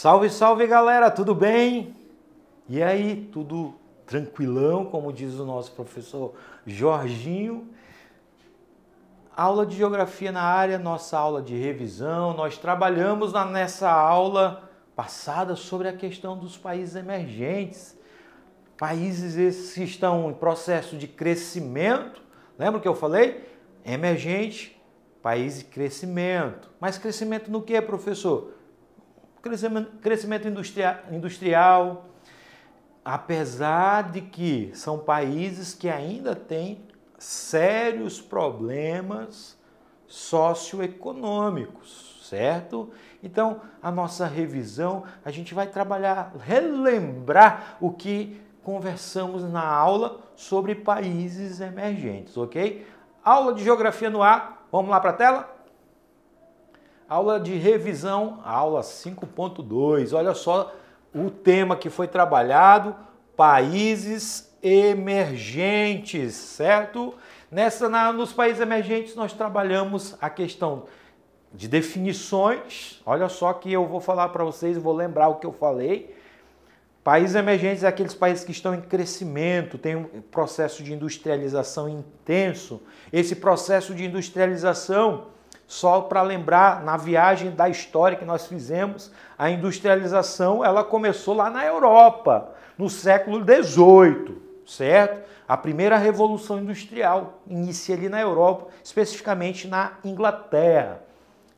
Salve, salve galera, tudo bem? E aí, tudo tranquilão, como diz o nosso professor Jorginho? Aula de geografia na área, nossa aula de revisão. Nós trabalhamos na, nessa aula passada sobre a questão dos países emergentes. Países esses que estão em processo de crescimento. Lembra que eu falei? Emergente, país de crescimento. Mas crescimento no que, professor? crescimento industrial, apesar de que são países que ainda têm sérios problemas socioeconômicos, certo? Então, a nossa revisão, a gente vai trabalhar, relembrar o que conversamos na aula sobre países emergentes, ok? Aula de geografia no ar, vamos lá para a tela? aula de revisão, aula 5.2. Olha só o tema que foi trabalhado: países emergentes, certo? Nessa, na, nos países emergentes, nós trabalhamos a questão de definições. Olha só que eu vou falar para vocês, vou lembrar o que eu falei. Países emergentes é aqueles países que estão em crescimento, tem um processo de industrialização intenso. Esse processo de industrialização só para lembrar, na viagem da história que nós fizemos, a industrialização ela começou lá na Europa, no século XVIII, certo? A primeira revolução industrial inicia ali na Europa, especificamente na Inglaterra.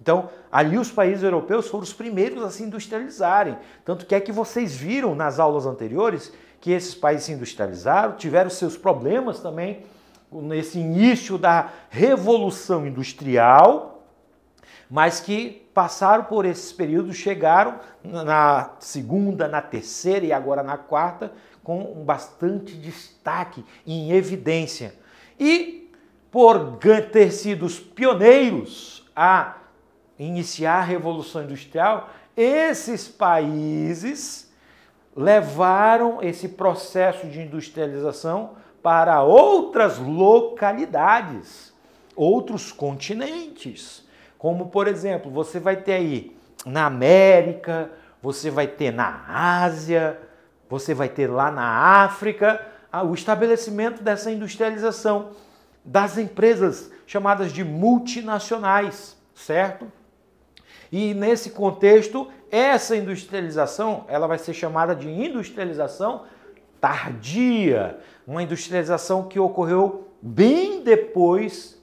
Então, ali os países europeus foram os primeiros a se industrializarem. Tanto que é que vocês viram nas aulas anteriores que esses países se industrializaram, tiveram seus problemas também nesse início da revolução industrial, mas que passaram por esses períodos, chegaram na segunda, na terceira e agora na quarta com bastante destaque em evidência. E por ter sido os pioneiros a iniciar a Revolução Industrial, esses países levaram esse processo de industrialização para outras localidades, outros continentes. Como, por exemplo, você vai ter aí na América, você vai ter na Ásia, você vai ter lá na África o estabelecimento dessa industrialização das empresas chamadas de multinacionais, certo? E nesse contexto, essa industrialização, ela vai ser chamada de industrialização tardia, uma industrialização que ocorreu bem depois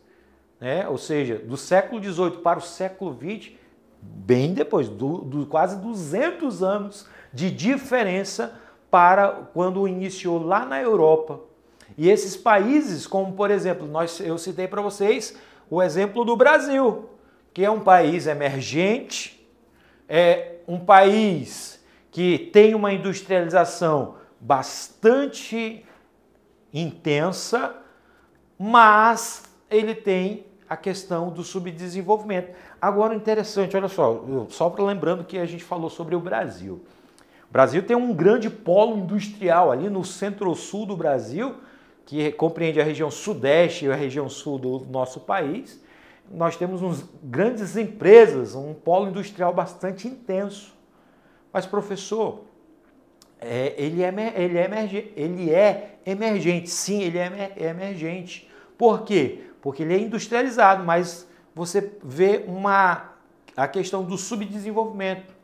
né? ou seja, do século XVIII para o século XX, bem depois, do, do, quase 200 anos de diferença para quando iniciou lá na Europa. E esses países, como por exemplo, nós, eu citei para vocês o exemplo do Brasil, que é um país emergente, é um país que tem uma industrialização bastante intensa, mas ele tem a questão do subdesenvolvimento. Agora, interessante, olha só, só lembrando que a gente falou sobre o Brasil. O Brasil tem um grande polo industrial ali no centro-sul do Brasil, que compreende a região sudeste e a região sul do nosso país. Nós temos uns grandes empresas, um polo industrial bastante intenso. Mas, professor, é, ele, é, ele, é emergente, ele é emergente. Sim, ele é, é emergente. Por quê? porque ele é industrializado, mas você vê uma a questão do subdesenvolvimento.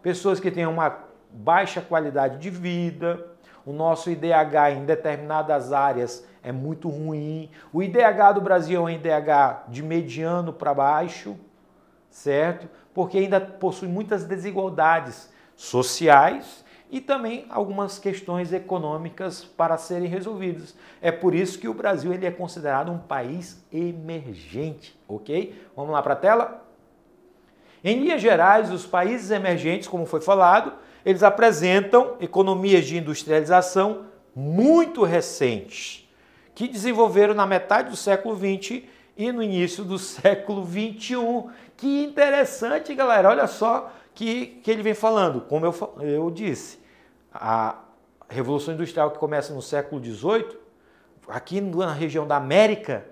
Pessoas que têm uma baixa qualidade de vida, o nosso IDH em determinadas áreas é muito ruim. O IDH do Brasil é um IDH de mediano para baixo, certo? Porque ainda possui muitas desigualdades sociais e também algumas questões econômicas para serem resolvidas. É por isso que o Brasil ele é considerado um país emergente, ok? Vamos lá para a tela? Em linhas gerais, os países emergentes, como foi falado, eles apresentam economias de industrialização muito recentes, que desenvolveram na metade do século XX e no início do século XXI. Que interessante, galera! Olha só que, que ele vem falando, como eu, eu disse a Revolução Industrial que começa no século XVIII, aqui na região da América,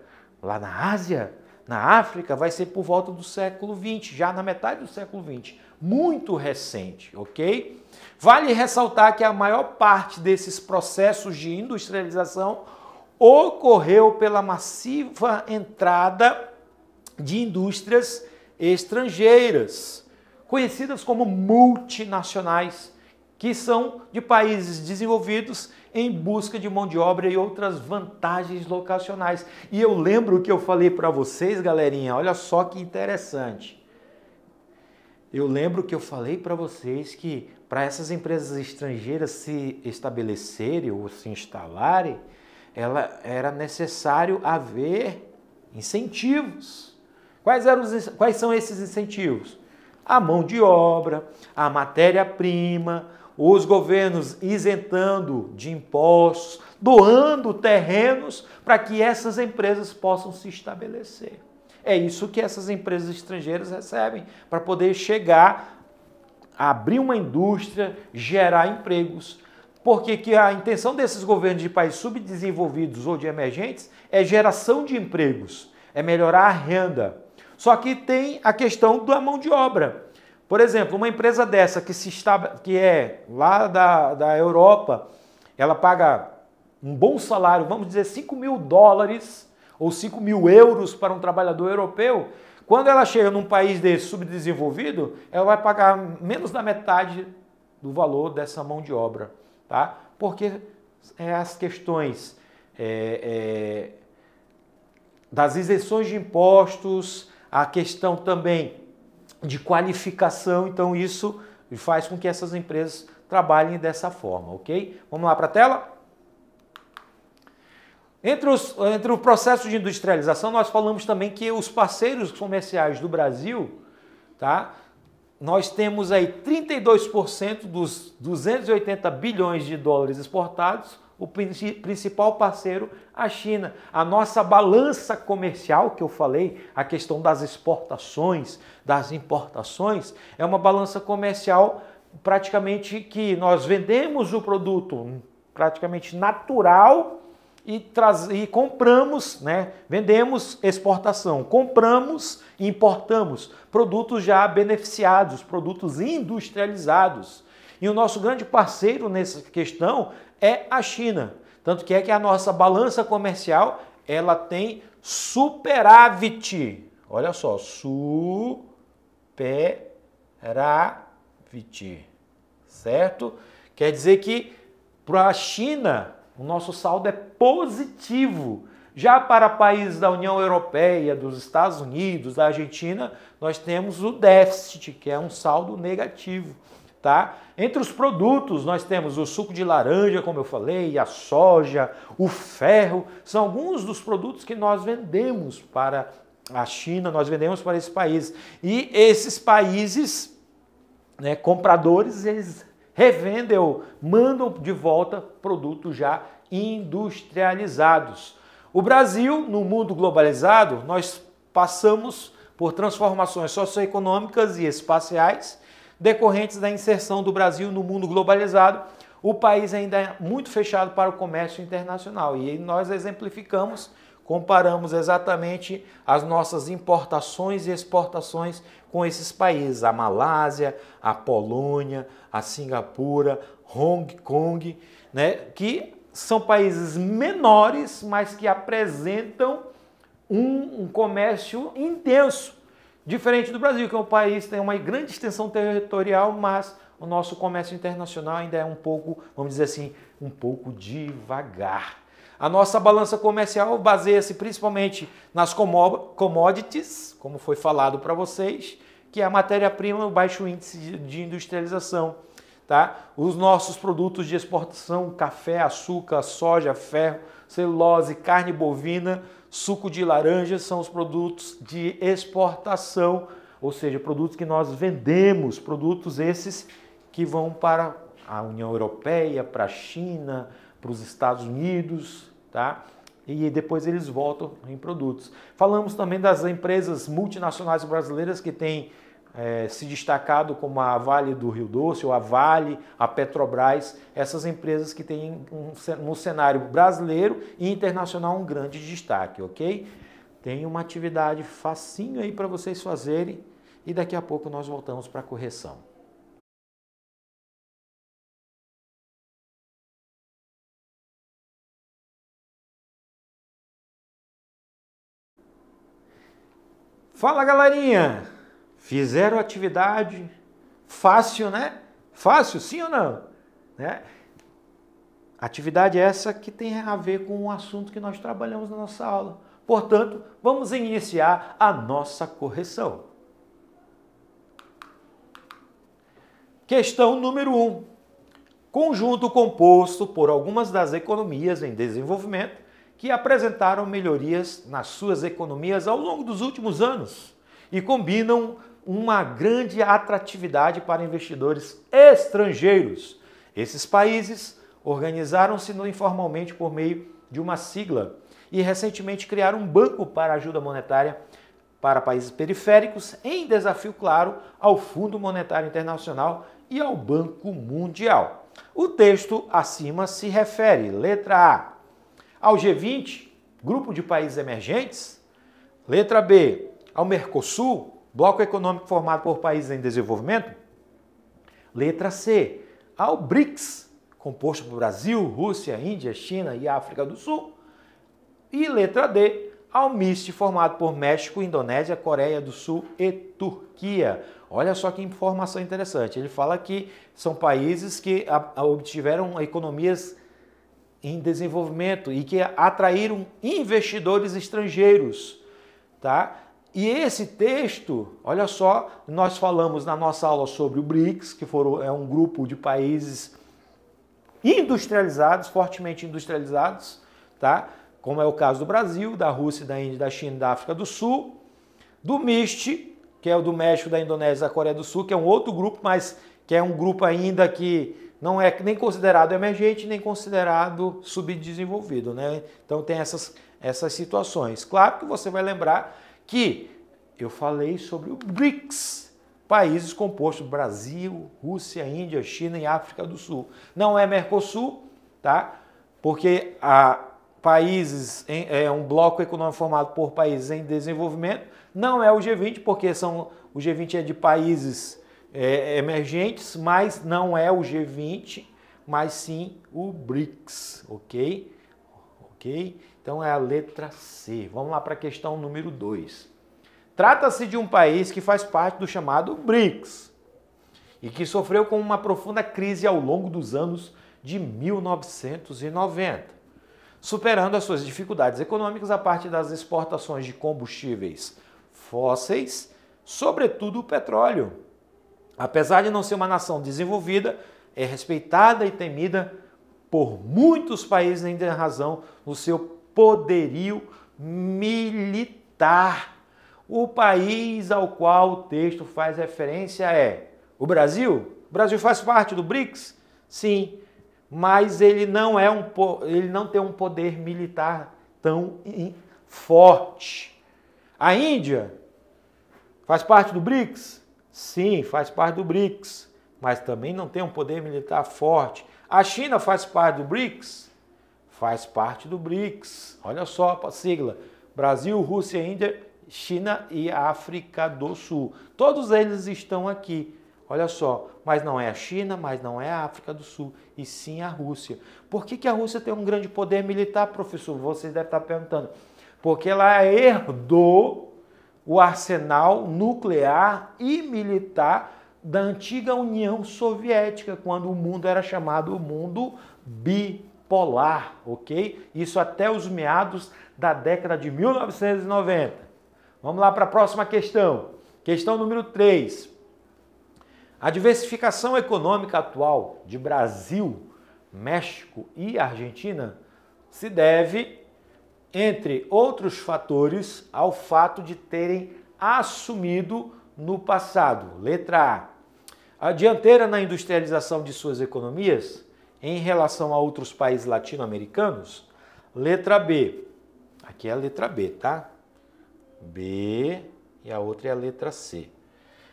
lá na Ásia, na África, vai ser por volta do século XX, já na metade do século XX. Muito recente, ok? Vale ressaltar que a maior parte desses processos de industrialização ocorreu pela massiva entrada de indústrias estrangeiras, conhecidas como multinacionais que são de países desenvolvidos em busca de mão de obra e outras vantagens locacionais. E eu lembro que eu falei para vocês, galerinha, olha só que interessante. Eu lembro que eu falei para vocês que para essas empresas estrangeiras se estabelecerem ou se instalarem, ela era necessário haver incentivos. Quais, eram os, quais são esses incentivos? A mão de obra, a matéria-prima, os governos isentando de impostos, doando terrenos para que essas empresas possam se estabelecer. É isso que essas empresas estrangeiras recebem para poder chegar, abrir uma indústria, gerar empregos. Porque que a intenção desses governos de países subdesenvolvidos ou de emergentes é geração de empregos, é melhorar a renda. Só que tem a questão da mão de obra. Por exemplo, uma empresa dessa que, se está, que é lá da, da Europa, ela paga um bom salário, vamos dizer 5 mil dólares ou 5 mil euros para um trabalhador europeu, quando ela chega num país desse subdesenvolvido, ela vai pagar menos da metade do valor dessa mão de obra, tá? Porque é, as questões é, é, das isenções de impostos, a questão também de qualificação. Então, isso faz com que essas empresas trabalhem dessa forma, ok? Vamos lá para a tela? Entre, os, entre o processo de industrialização, nós falamos também que os parceiros comerciais do Brasil, tá? nós temos aí 32% dos 280 bilhões de dólares exportados o principal parceiro, a China. A nossa balança comercial, que eu falei, a questão das exportações, das importações, é uma balança comercial praticamente que nós vendemos o produto hum, praticamente natural e, traz, e compramos, né? vendemos exportação, compramos e importamos produtos já beneficiados, produtos industrializados. E o nosso grande parceiro nessa questão é a China. Tanto que é que a nossa balança comercial, ela tem superávit. Olha só, superávit, certo? Quer dizer que para a China, o nosso saldo é positivo. Já para países da União Europeia, dos Estados Unidos, da Argentina, nós temos o déficit, que é um saldo negativo. Tá? Entre os produtos, nós temos o suco de laranja, como eu falei, a soja, o ferro, são alguns dos produtos que nós vendemos para a China, nós vendemos para esse país. E esses países, né, compradores, eles revendem ou mandam de volta produtos já industrializados. O Brasil, no mundo globalizado, nós passamos por transformações socioeconômicas e espaciais decorrentes da inserção do Brasil no mundo globalizado, o país ainda é muito fechado para o comércio internacional. E nós exemplificamos, comparamos exatamente as nossas importações e exportações com esses países: a Malásia, a Polônia, a Singapura, Hong Kong, né, que são países menores, mas que apresentam um, um comércio intenso Diferente do Brasil, que é um país que tem uma grande extensão territorial, mas o nosso comércio internacional ainda é um pouco, vamos dizer assim, um pouco devagar. A nossa balança comercial baseia-se principalmente nas commodities, como foi falado para vocês, que é a matéria-prima, o baixo índice de industrialização. Tá? Os nossos produtos de exportação, café, açúcar, soja, ferro, celulose, carne bovina, Suco de laranja são os produtos de exportação, ou seja, produtos que nós vendemos, produtos esses que vão para a União Europeia, para a China, para os Estados Unidos, tá? E depois eles voltam em produtos. Falamos também das empresas multinacionais brasileiras que têm é, se destacado como a Vale do Rio Doce, ou a Vale, a Petrobras, essas empresas que têm um, no cenário brasileiro e internacional um grande destaque, ok? Tem uma atividade facinho aí para vocês fazerem e daqui a pouco nós voltamos para a correção. Fala galerinha! Fizeram atividade, fácil, né? Fácil, sim ou não? Né? Atividade essa que tem a ver com o assunto que nós trabalhamos na nossa aula. Portanto, vamos iniciar a nossa correção. Questão número 1. Um. Conjunto composto por algumas das economias em desenvolvimento que apresentaram melhorias nas suas economias ao longo dos últimos anos e combinam uma grande atratividade para investidores estrangeiros. Esses países organizaram-se informalmente por meio de uma sigla e recentemente criaram um banco para ajuda monetária para países periféricos, em desafio claro ao Fundo Monetário Internacional e ao Banco Mundial. O texto acima se refere, letra A, ao G20, grupo de países emergentes, letra B, ao Mercosul, bloco econômico formado por países em desenvolvimento. Letra C, ao BRICS, composto por Brasil, Rússia, Índia, China e África do Sul. E letra D, ao MIST, formado por México, Indonésia, Coreia do Sul e Turquia. Olha só que informação interessante. Ele fala que são países que obtiveram economias em desenvolvimento e que atraíram investidores estrangeiros, tá? E esse texto, olha só, nós falamos na nossa aula sobre o BRICS, que foram, é um grupo de países industrializados, fortemente industrializados, tá? como é o caso do Brasil, da Rússia, da Índia, da China, da África do Sul, do MIST, que é o do México, da Indonésia, da Coreia do Sul, que é um outro grupo, mas que é um grupo ainda que não é nem considerado emergente, nem considerado subdesenvolvido. Né? Então tem essas, essas situações. Claro que você vai lembrar que eu falei sobre o BRICS, países compostos Brasil, Rússia, Índia, China e África do Sul. Não é Mercosul, tá? Porque a países em, é um bloco econômico formado por países em desenvolvimento. Não é o G20 porque são o G20 é de países é, emergentes, mas não é o G20, mas sim o BRICS, ok? ok? Então é a letra C. Vamos lá para a questão número 2. Trata-se de um país que faz parte do chamado BRICS e que sofreu com uma profunda crise ao longo dos anos de 1990, superando as suas dificuldades econômicas a partir das exportações de combustíveis fósseis, sobretudo o petróleo. Apesar de não ser uma nação desenvolvida, é respeitada e temida por muitos países ainda em razão no seu poderio militar. O país ao qual o texto faz referência é o Brasil. O Brasil faz parte do BRICS? Sim, mas ele não é um ele não tem um poder militar tão forte. A Índia faz parte do BRICS? Sim, faz parte do BRICS, mas também não tem um poder militar forte. A China faz parte do BRICS? Faz parte do BRICS. Olha só a sigla: Brasil, Rússia, Índia, China e África do Sul. Todos eles estão aqui. Olha só, mas não é a China, mas não é a África do Sul, e sim a Rússia. Por que, que a Rússia tem um grande poder militar, professor? Vocês devem estar perguntando. Porque ela herdou o arsenal nuclear e militar da antiga União Soviética, quando o mundo era chamado mundo bipolar, ok? Isso até os meados da década de 1990. Vamos lá para a próxima questão. Questão número 3. A diversificação econômica atual de Brasil, México e Argentina se deve, entre outros fatores, ao fato de terem assumido no passado. Letra A. A dianteira na industrialização de suas economias em relação a outros países latino-americanos? Letra B. Aqui é a letra B, tá? B e a outra é a letra C.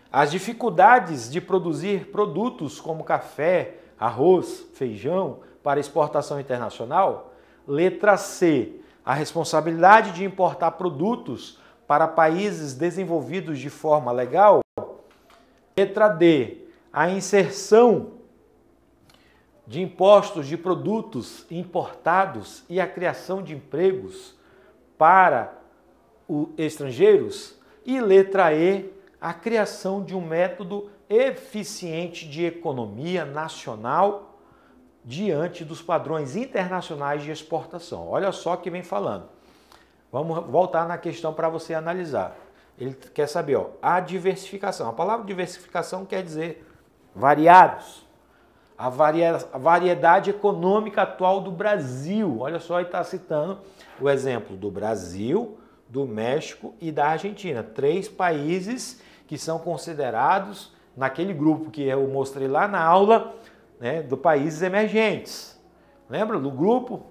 As dificuldades de produzir produtos como café, arroz, feijão para exportação internacional? Letra C. A responsabilidade de importar produtos para países desenvolvidos de forma legal? Letra D. A inserção de impostos de produtos importados e a criação de empregos para os estrangeiros. E letra E, a criação de um método eficiente de economia nacional diante dos padrões internacionais de exportação. Olha só que vem falando. Vamos voltar na questão para você analisar. Ele quer saber, ó, a diversificação. A palavra diversificação quer dizer variados. A, varia, a variedade econômica atual do Brasil. Olha só, ele está citando o exemplo do Brasil, do México e da Argentina. Três países que são considerados naquele grupo que eu mostrei lá na aula, né, do países emergentes. Lembra do grupo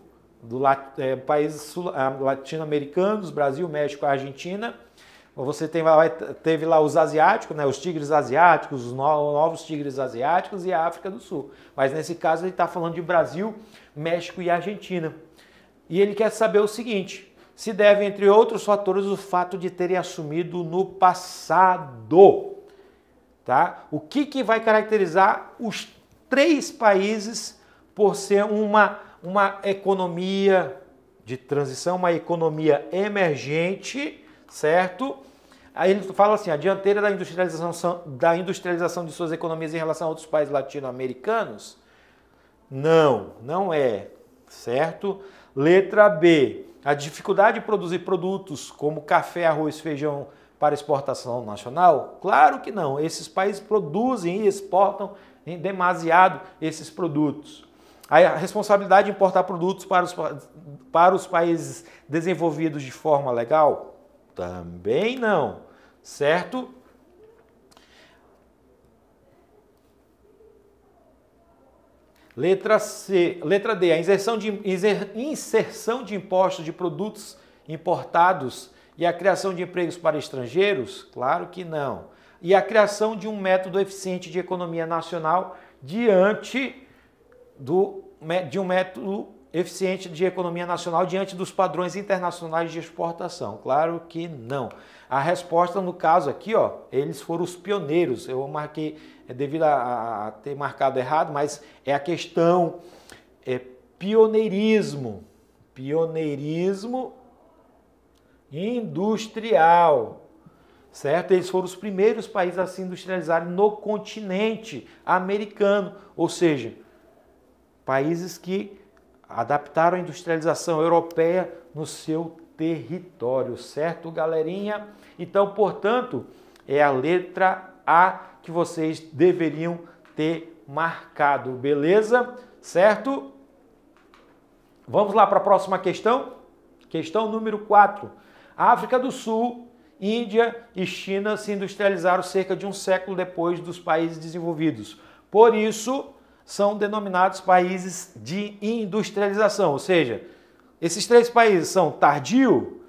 do é, países ah, latino-americanos, Brasil, México, Argentina. Você tem, teve lá os asiáticos, né, os tigres asiáticos, os novos tigres asiáticos e a África do Sul. Mas nesse caso ele está falando de Brasil, México e Argentina. E ele quer saber o seguinte: se deve, entre outros fatores, o fato de terem assumido no passado. Tá? O que, que vai caracterizar os três países por ser uma uma economia de transição, uma economia emergente, certo? Aí ele fala assim, a dianteira da industrialização, da industrialização de suas economias em relação a outros países latino-americanos? Não, não é, certo? Letra B, a dificuldade de produzir produtos como café, arroz, feijão para exportação nacional? Claro que não, esses países produzem e exportam demasiado esses produtos a responsabilidade de importar produtos para os, para os países desenvolvidos de forma legal? Também não, certo? Letra C, letra D, a inserção de, inserção de impostos de produtos importados e a criação de empregos para estrangeiros? Claro que não. E a criação de um método eficiente de economia nacional diante do, de um método eficiente de economia nacional diante dos padrões internacionais de exportação? Claro que não. A resposta, no caso aqui, ó, eles foram os pioneiros. Eu marquei, é devido a, a, ter marcado errado, mas é a questão é, pioneirismo. Pioneirismo industrial. Certo? Eles foram os primeiros países a se industrializarem no continente americano, ou seja, países que adaptaram a industrialização europeia no seu território, certo, galerinha? Então, portanto, é a letra A que vocês deveriam ter marcado, beleza? Certo? Vamos lá para a próxima questão? Questão número 4. África do Sul, Índia e China se industrializaram cerca de um século depois dos países desenvolvidos. Por isso, são denominados países de industrialização, ou seja, esses três países são tardio,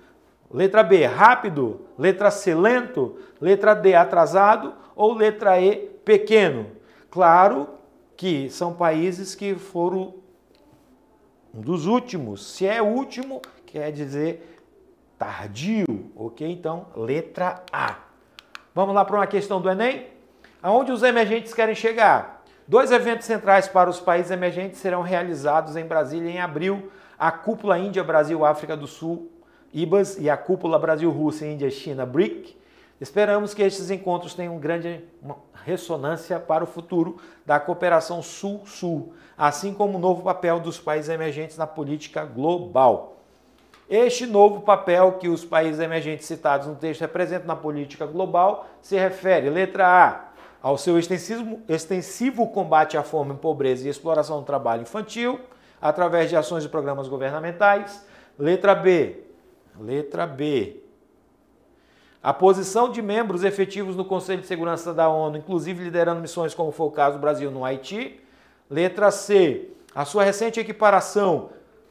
letra B, rápido, letra C, lento, letra D, atrasado ou letra E, pequeno. Claro que são países que foram um dos últimos, se é último, quer dizer tardio, ok? Então, letra A. Vamos lá para uma questão do Enem? Aonde os emergentes querem chegar? Dois eventos centrais para os países emergentes serão realizados em Brasília em abril: a Cúpula Índia-Brasil-África do Sul, IBAS, e a Cúpula Brasil-Rússia-Índia-China, BRIC. Esperamos que estes encontros tenham grande ressonância para o futuro da cooperação Sul-Sul, assim como o novo papel dos países emergentes na política global. Este novo papel que os países emergentes citados no texto representam na política global se refere, letra A, ao seu extensivo combate à fome, pobreza e exploração do trabalho infantil, através de ações e programas governamentais. Letra B. Letra B. A posição de membros efetivos no Conselho de Segurança da ONU, inclusive liderando missões como foi o caso do Brasil no Haiti. Letra C. A sua recente equiparação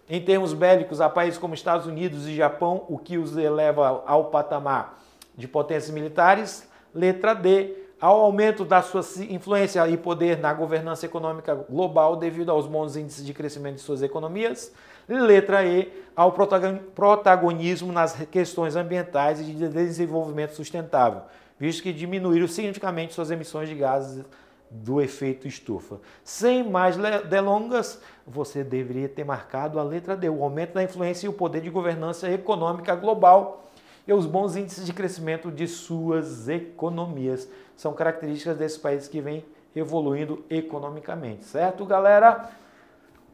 em termos bélicos a países como Estados Unidos e Japão, o que os eleva ao patamar de potências militares. Letra D ao aumento da sua influência e poder na governança econômica global devido aos bons índices de crescimento de suas economias. Letra E, ao protagonismo nas questões ambientais e de desenvolvimento sustentável, visto que diminuíram significativamente suas emissões de gases do efeito estufa. Sem mais delongas, você deveria ter marcado a letra D, o aumento da influência e o poder de governança econômica global e os bons índices de crescimento de suas economias. São características desses países que vêm evoluindo economicamente, certo, galera?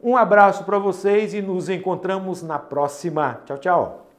Um abraço para vocês e nos encontramos na próxima. Tchau, tchau.